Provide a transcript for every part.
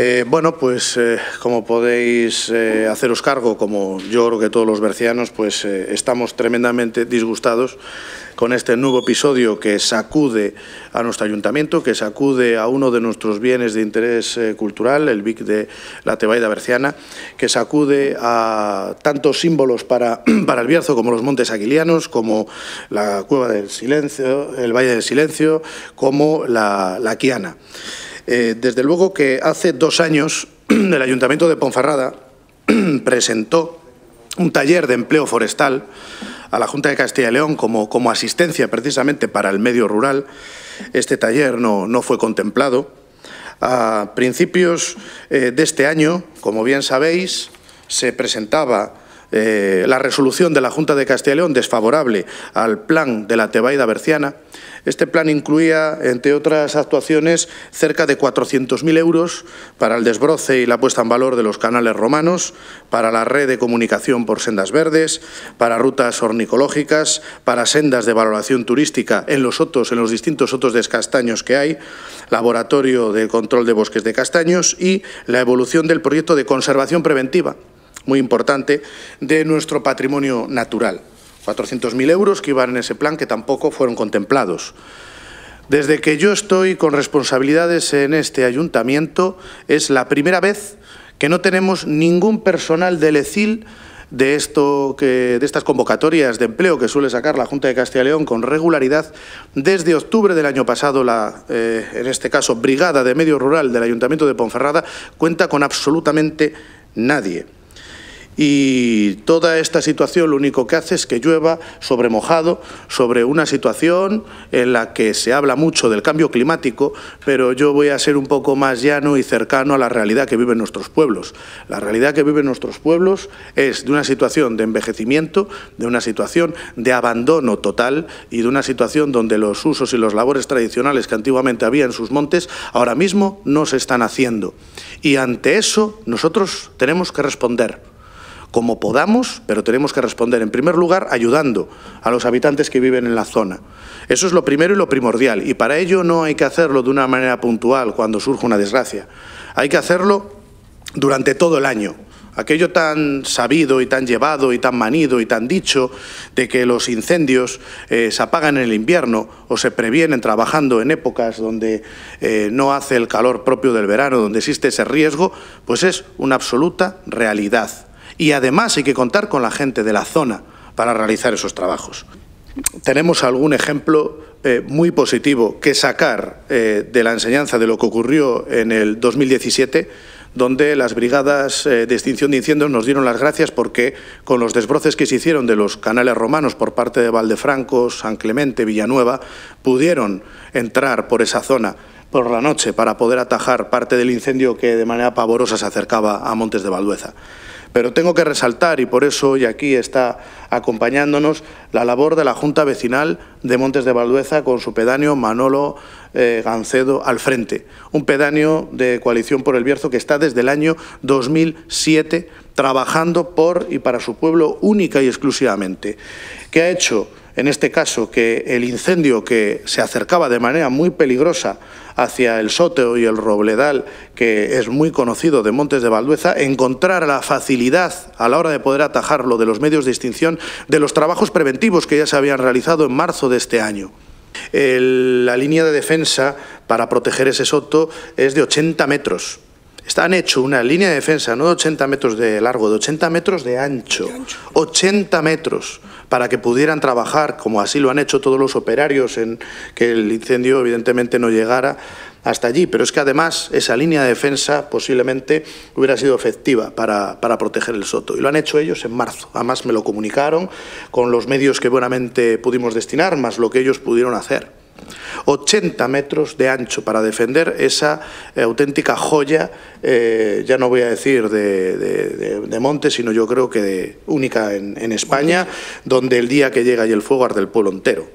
Eh, bueno, pues eh, como podéis eh, haceros cargo, como yo creo que todos los bercianos, pues estamos tremendamente disgustados con este nuevo episodio que sacude a nuestro ayuntamiento, que sacude a uno de nuestros bienes de interés cultural, el BIC de la Tebaida Berciana, que sacude a tantos símbolos para, para el Bierzo como los Montes Aquilianos, como la Cueva del Silencio, el Valle del Silencio, como la, la Quiana. Eh, desde luego que hace dos años el Ayuntamiento de Ponferrada presentó un taller de empleo forestal a la Junta de Castilla y León como, como asistencia precisamente para el medio rural. Este taller no, fue contemplado. A principios eh, de este año, como bien sabéis, se presentaba eh, la resolución de la Junta de Castilla y León desfavorable al plan de la Tebaida Berciana. Este plan incluía, entre otras actuaciones, cerca de 400.000 euros para el desbroce y la puesta en valor de los canales romanos, para la red de comunicación por sendas verdes, para rutas ornicológicas, para sendas de valoración turística en los otros, en los distintos otros de castaños que hay, laboratorio de control de bosques de castaños y la evolución del proyecto de conservación preventiva muy importante, de nuestro patrimonio natural. 400.000 euros que iban en ese plan que tampoco fueron contemplados. Desde que yo estoy con responsabilidades en este ayuntamiento, es la primera vez que no tenemos ningún personal del ECIL de, esto que, de estas convocatorias de empleo que suele sacar la Junta de Castilla y León con regularidad. Desde octubre del año pasado, la, eh, en este caso, Brigada de Medio Rural del Ayuntamiento de Ponferrada cuenta con absolutamente nadie y toda esta situación lo único que hace es que llueva sobre mojado, sobre una situación en la que se habla mucho del cambio climático, pero yo voy a ser un poco más llano y cercano a la realidad que viven nuestros pueblos. La realidad que viven nuestros pueblos es de una situación de envejecimiento, de una situación de abandono total y de una situación donde los usos y los labores tradicionales que antiguamente había en sus montes ahora mismo no se están haciendo. Y ante eso nosotros tenemos que responder como podamos, pero tenemos que responder en primer lugar ayudando a los habitantes que viven en la zona. Eso es lo primero y lo primordial, y para ello no hay que hacerlo de una manera puntual cuando surge una desgracia. Hay que hacerlo durante todo el año, aquello tan sabido y tan llevado y tan manido y tan dicho de que los incendios eh, se apagan en el invierno o se previenen trabajando en épocas donde eh, no hace el calor propio del verano, donde existe ese riesgo, pues es una absoluta realidad y además hay que contar con la gente de la zona para realizar esos trabajos. Tenemos algún ejemplo eh, muy positivo que sacar eh, de la enseñanza de lo que ocurrió en el 2017, donde las brigadas eh, de extinción de incendios nos dieron las gracias porque con los desbroces que se hicieron de los canales romanos por parte de Valdefranco, San Clemente, Villanueva, pudieron entrar por esa zona por la noche para poder atajar parte del incendio que de manera pavorosa se acercaba a Montes de Valdueza. Pero tengo que resaltar, y por eso hoy aquí está acompañándonos, la labor de la Junta Vecinal de Montes de Valdueza con su pedáneo Manolo eh, Gancedo al frente. Un pedáneo de Coalición por el Bierzo que está desde el año 2007 trabajando por y para su pueblo única y exclusivamente. ¿Qué ha hecho? en este caso, que el incendio que se acercaba de manera muy peligrosa hacia el Soteo y el Robledal, que es muy conocido de Montes de Valdueza, encontrar la facilidad a la hora de poder atajarlo de los medios de extinción de los trabajos preventivos que ya se habían realizado en marzo de este año. la línea de defensa para proteger ese soto es de 80 metros han hecho una línea de defensa, no de 80 metros de largo, de 80 metros de ancho, 80 metros, para que pudieran trabajar, como así lo han hecho todos los operarios, en que el incendio evidentemente no llegara hasta allí. Pero es que además esa línea de defensa posiblemente hubiera sido efectiva para, para proteger el Soto. Y lo han hecho ellos en marzo. Además me lo comunicaron con los medios que buenamente pudimos destinar, más lo que ellos pudieron hacer. 80 metros de ancho para defender esa eh, auténtica joya, eh, ya no voy a decir de, monte, sino yo creo que de, única en, España, donde el día que llega y el fuego arde el pueblo entero.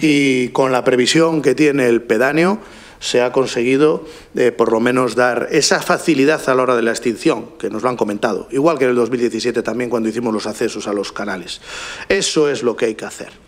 Y con la previsión que tiene el pedáneo, se ha conseguido eh, por lo menos dar esa facilidad a la hora de la extinción, que nos lo han comentado, igual que en el 2017 también cuando hicimos los accesos a los canales. Eso es lo que hay que hacer.